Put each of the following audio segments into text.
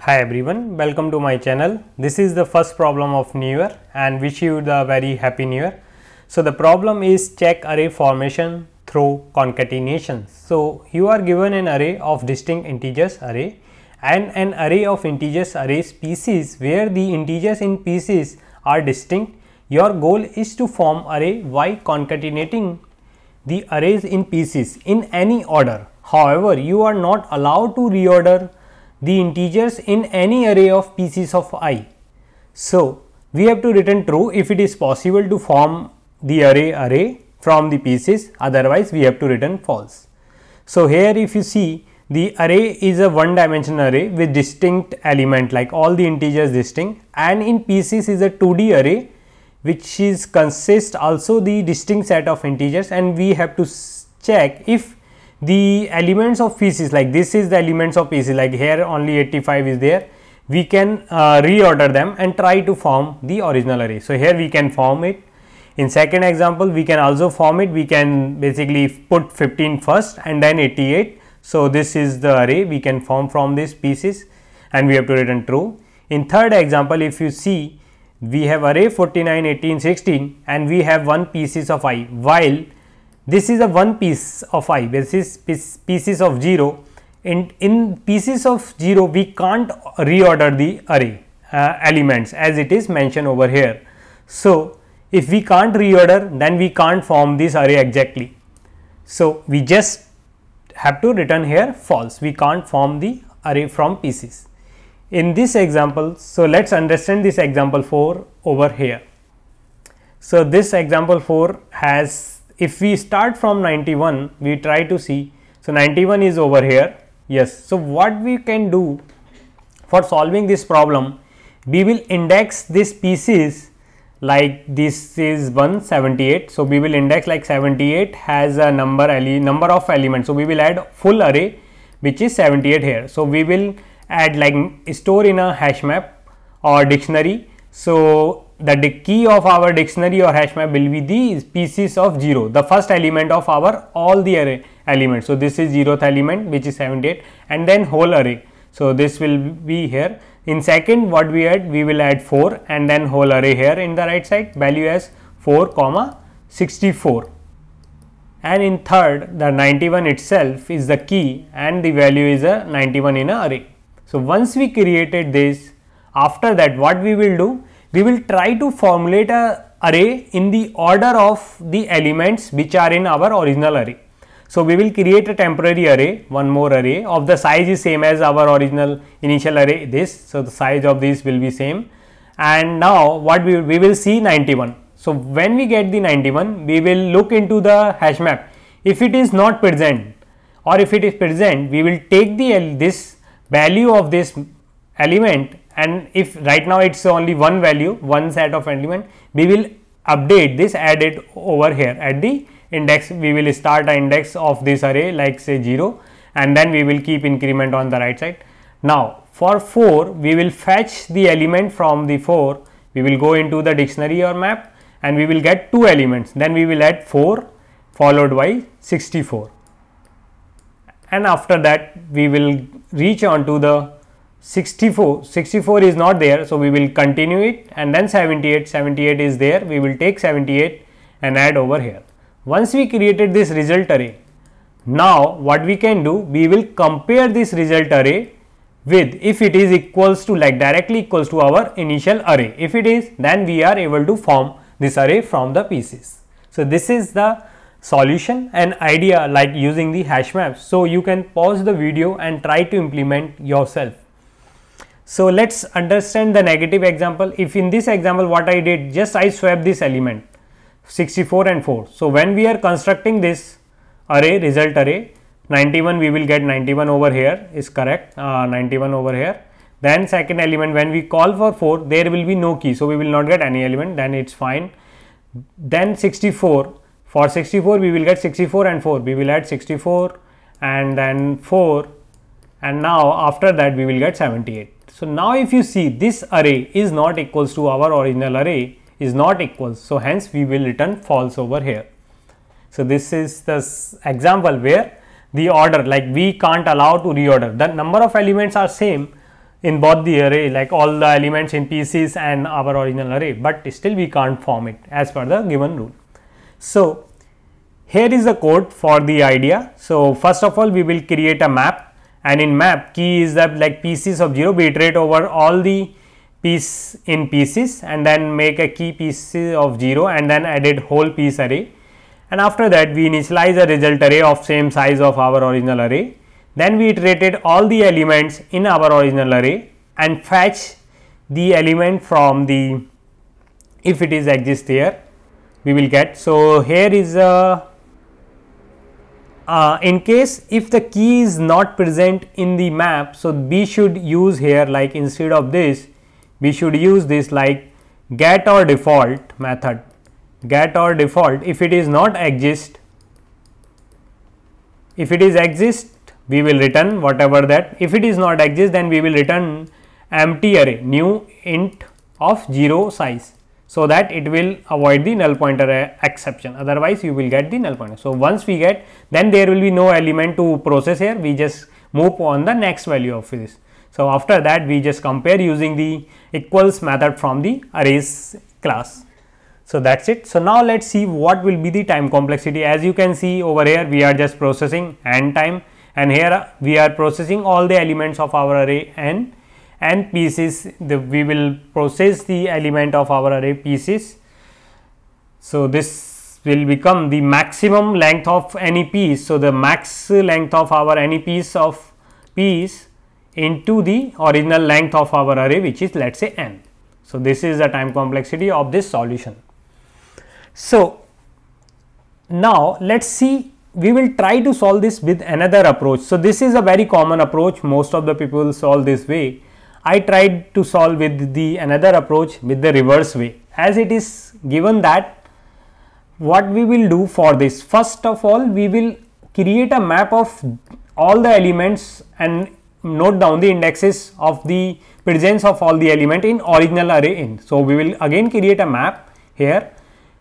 Hi everyone, welcome to my channel. This is the first problem of New Year and wish you the very happy New Year. So the problem is check array formation through concatenation. So you are given an array of distinct integers array and an array of integers array species where the integers in pieces are distinct. Your goal is to form array by concatenating the arrays in pieces in any order. However, you are not allowed to reorder the integers in any array of pieces of i. So, we have to return true if it is possible to form the array array from the pieces otherwise we have to return false. So, here if you see the array is a one dimensional array with distinct element like all the integers distinct and in pieces is a 2D array which is consist also the distinct set of integers and we have to check if the elements of pieces like this is the elements of pieces like here only 85 is there we can uh, reorder them and try to form the original array. So, here we can form it. In second example, we can also form it. We can basically put 15 first and then 88. So, this is the array we can form from these pieces and we have to return true. In third example, if you see we have array 49, 18, 16 and we have one pieces of i while this is a one piece of i, this is pieces of 0 and in pieces of 0 we can't reorder the array uh, elements as it is mentioned over here. So, if we can't reorder then we can't form this array exactly. So, we just have to return here false we can't form the array from pieces. In this example, so let us understand this example 4 over here. So, this example 4 has if we start from 91 we try to see so 91 is over here yes so what we can do for solving this problem we will index these pieces like this is 178 so we will index like 78 has a number number of elements so we will add full array which is 78 here so we will add like store in a hash map or dictionary so, the key of our dictionary or hash map will be the species of 0, the first element of our all the array elements. So, this is 0th element which is 78 and then whole array. So, this will be here. In second what we add we will add 4 and then whole array here in the right side value as 4 comma 64 and in third the 91 itself is the key and the value is a 91 in a array. So, once we created this after that what we will do we will try to formulate a array in the order of the elements which are in our original array. So, we will create a temporary array, one more array of the size is same as our original initial array this. So, the size of this will be same and now what we, we will see 91. So, when we get the 91, we will look into the hash map. If it is not present or if it is present, we will take the this value of this element and if right now it's only one value one set of element we will update this add it over here at the index we will start an index of this array like say 0 and then we will keep increment on the right side now for 4 we will fetch the element from the 4 we will go into the dictionary or map and we will get two elements then we will add 4 followed by 64 and after that we will reach on to the 64 64 is not there so we will continue it and then 78 78 is there we will take 78 and add over here once we created this result array now what we can do we will compare this result array with if it is equals to like directly equals to our initial array if it is then we are able to form this array from the pieces so this is the solution and idea like using the hash maps so you can pause the video and try to implement yourself so let's understand the negative example. If in this example what I did, just I swap this element 64 and 4. So when we are constructing this array, result array, 91 we will get 91 over here is correct, uh, 91 over here. Then second element when we call for 4, there will be no key. So we will not get any element, then it's fine. Then 64, for 64 we will get 64 and 4, we will add 64 and then 4 and now after that we will get 78. So now if you see this array is not equals to our original array is not equals. So hence we will return false over here. So this is the example where the order like we can't allow to reorder. The number of elements are same in both the array like all the elements in pieces and our original array but still we can't form it as per the given rule. So here is the code for the idea. So first of all we will create a map and in map key is the like pieces of 0 we iterate over all the piece in pieces and then make a key piece of 0 and then added whole piece array and after that we initialize a result array of same size of our original array then we iterated all the elements in our original array and fetch the element from the if it is exist here we will get so here is a uh, in case if the key is not present in the map so we should use here like instead of this we should use this like get or default method get or default if it is not exist if it is exist we will return whatever that if it is not exist then we will return empty array new int of 0 size so that it will avoid the null pointer uh, exception otherwise you will get the null pointer so once we get then there will be no element to process here we just move on the next value of this so after that we just compare using the equals method from the arrays class so that's it so now let's see what will be the time complexity as you can see over here we are just processing n time and here we are processing all the elements of our array n and pieces the, we will process the element of our array pieces. So, this will become the maximum length of any piece. So, the max length of our any piece of piece into the original length of our array which is let us say n. So, this is the time complexity of this solution. So, now let us see we will try to solve this with another approach. So, this is a very common approach most of the people solve this way I tried to solve with the another approach with the reverse way as it is given that what we will do for this first of all we will create a map of all the elements and note down the indexes of the presence of all the element in original array in. So, we will again create a map here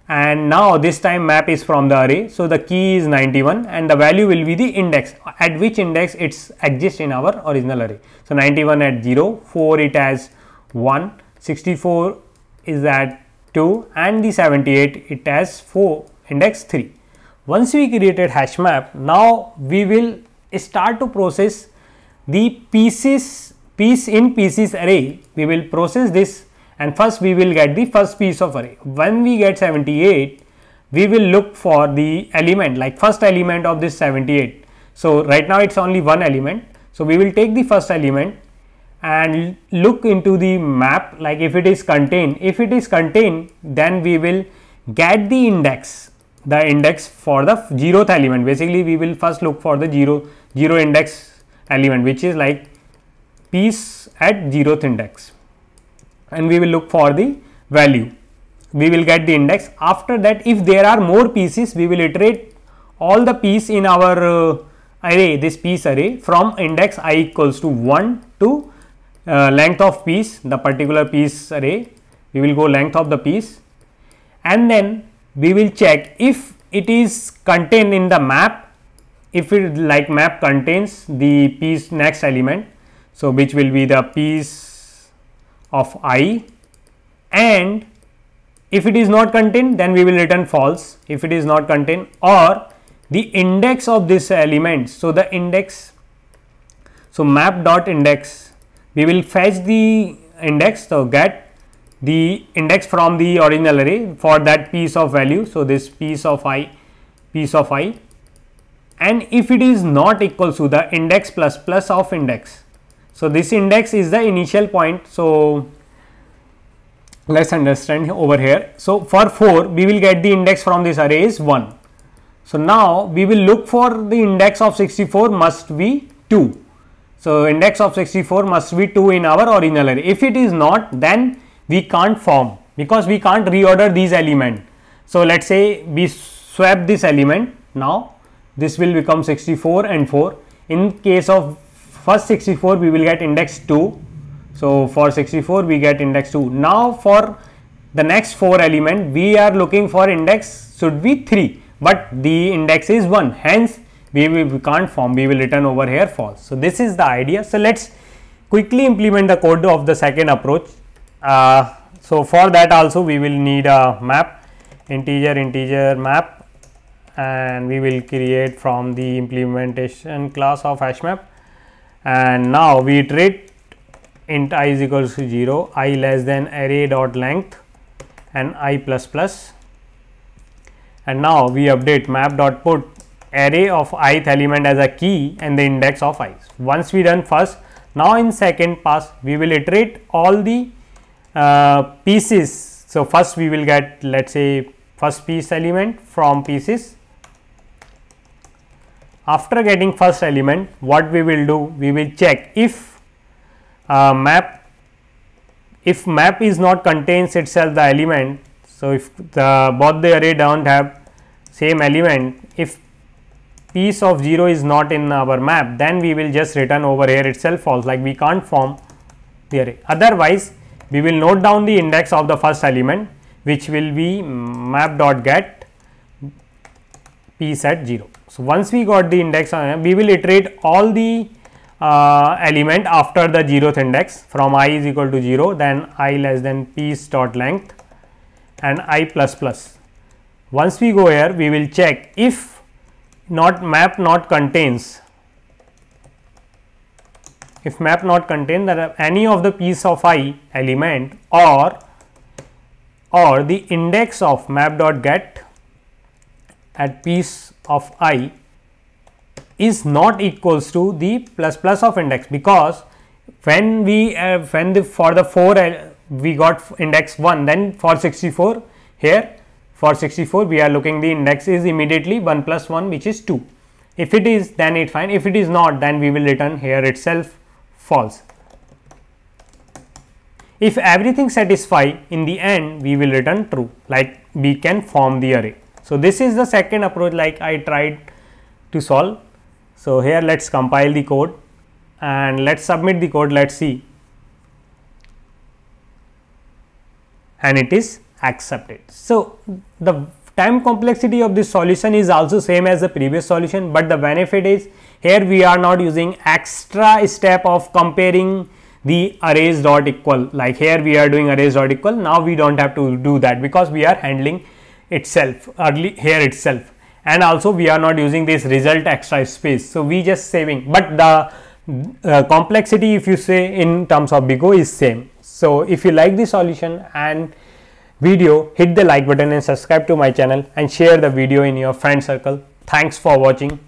and now this time map is from the array so the key is 91 and the value will be the index at which index it's exists in our original array so 91 at 0 4 it has 1 64 is at 2 and the 78 it has 4 index 3 once we created hash map now we will start to process the pieces piece in pieces array we will process this and first we will get the first piece of array. When we get 78, we will look for the element like first element of this 78. So, right now it is only one element. So, we will take the first element and look into the map like if it is contained. If it is contained, then we will get the index, the index for the 0th element. Basically, we will first look for the 0, 0 index element which is like piece at 0th index and we will look for the value we will get the index after that if there are more pieces we will iterate all the piece in our uh, array this piece array from index i equals to 1 to uh, length of piece the particular piece array we will go length of the piece and then we will check if it is contained in the map if it like map contains the piece next element so which will be the piece of i and if it is not contained then we will return false if it is not contained or the index of this element so the index so map dot index we will fetch the index so get the index from the original array for that piece of value so this piece of i piece of i and if it is not equal to the index plus plus of index so, this index is the initial point. So, let us understand over here. So, for 4 we will get the index from this array is 1. So, now we will look for the index of 64 must be 2. So, index of 64 must be 2 in our original array. If it is not then we can't form because we can't reorder these elements. So, let us say we swap this element now this will become 64 and 4. In case of first 64 we will get index 2 so for 64 we get index 2 now for the next four element we are looking for index should be 3 but the index is 1 hence we, will, we can't form we will return over here false so this is the idea so let's quickly implement the code of the second approach uh, so for that also we will need a map integer integer map and we will create from the implementation class of hashmap and now we iterate int i is equals to 0 i less than array dot length and i plus plus and now we update map dot put array of ith element as a key and the index of i once we done first now in second pass we will iterate all the uh, pieces so first we will get let's say first piece element from pieces after getting first element what we will do we will check if uh, map if map is not contains itself the element so if the both the array don't have same element if piece of 0 is not in our map then we will just return over here itself false like we can't form the array otherwise we will note down the index of the first element which will be map dot get piece at 0 so, once we got the index, uh, we will iterate all the uh, element after the zeroth index from i is equal to 0, then i less than p dot length and i plus plus. Once we go here, we will check if not map not contains if map not contain that any of the piece of i element or or the index of map dot get at piece of i is not equals to the plus plus of index because when we uh, when the for the 4 uh, we got index 1 then for 64 here for 64 we are looking the index is immediately 1 plus 1 which is 2 if it is then it fine if it is not then we will return here itself false if everything satisfy in the end we will return true like we can form the array so, this is the second approach like I tried to solve. So, here let us compile the code and let us submit the code let us see and it is accepted. So, the time complexity of this solution is also same as the previous solution, but the benefit is here we are not using extra step of comparing the arrays dot equal like here we are doing arrays dot equal now we don't have to do that because we are handling itself early here itself and also we are not using this result extra space so we just saving but the uh, complexity if you say in terms of big O, is same so if you like the solution and video hit the like button and subscribe to my channel and share the video in your friend circle thanks for watching